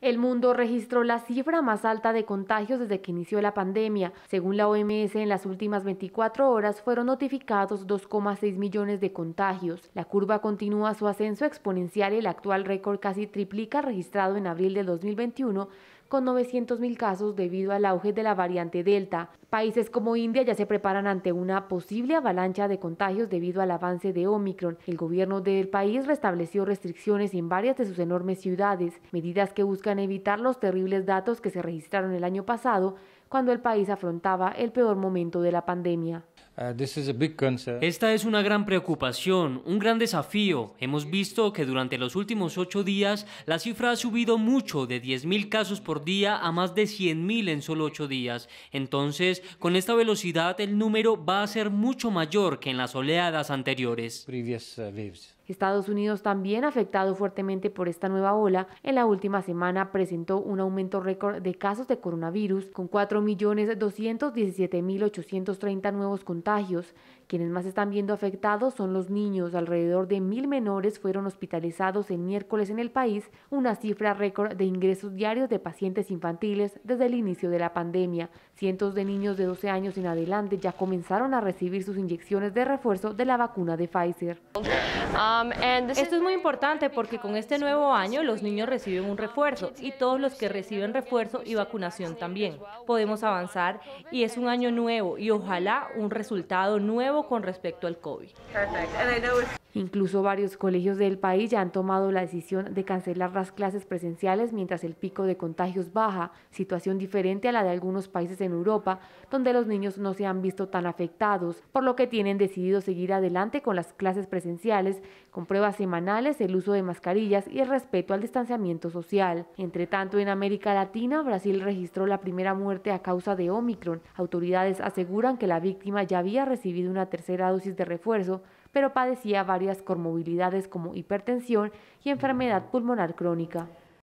El mundo registró la cifra más alta de contagios desde que inició la pandemia. Según la OMS, en las últimas 24 horas fueron notificados 2,6 millones de contagios. La curva continúa su ascenso exponencial y el actual récord casi triplica registrado en abril de 2021 con 900.000 casos debido al auge de la variante Delta. Países como India ya se preparan ante una posible avalancha de contagios debido al avance de Omicron. El gobierno del país restableció restricciones en varias de sus enormes ciudades, medidas que buscan evitar los terribles datos que se registraron el año pasado, cuando el país afrontaba el peor momento de la pandemia. Uh, esta es una gran preocupación, un gran desafío. Hemos visto que durante los últimos ocho días la cifra ha subido mucho, de 10.000 casos por día a más de 100.000 en solo ocho días. Entonces, con esta velocidad el número va a ser mucho mayor que en las oleadas anteriores. Uh, Estados Unidos, también afectado fuertemente por esta nueva ola, en la última semana presentó un aumento récord de casos de coronavirus, con cuatro millones mil 830 nuevos contagios. Quienes más están viendo afectados son los niños. Alrededor de mil menores fueron hospitalizados el miércoles en el país, una cifra récord de ingresos diarios de pacientes infantiles desde el inicio de la pandemia. Cientos de niños de 12 años en adelante ya comenzaron a recibir sus inyecciones de refuerzo de la vacuna de Pfizer. Um, Esto es muy importante porque con este nuevo año los niños reciben un refuerzo y todos los que reciben refuerzo y vacunación también. Podemos avanzar y es un año nuevo y ojalá un resultado nuevo con respecto al COVID. Incluso varios colegios del país ya han tomado la decisión de cancelar las clases presenciales mientras el pico de contagios baja, situación diferente a la de algunos países en Europa, donde los niños no se han visto tan afectados, por lo que tienen decidido seguir adelante con las clases presenciales, con pruebas semanales, el uso de mascarillas y el respeto al distanciamiento social. Entre tanto, en América Latina, Brasil registró la primera muerte a causa de Omicron. Autoridades aseguran que la víctima ya había recibido una tercera dosis de refuerzo, pero padecía varias comorbilidades como hipertensión y enfermedad pulmonar crónica.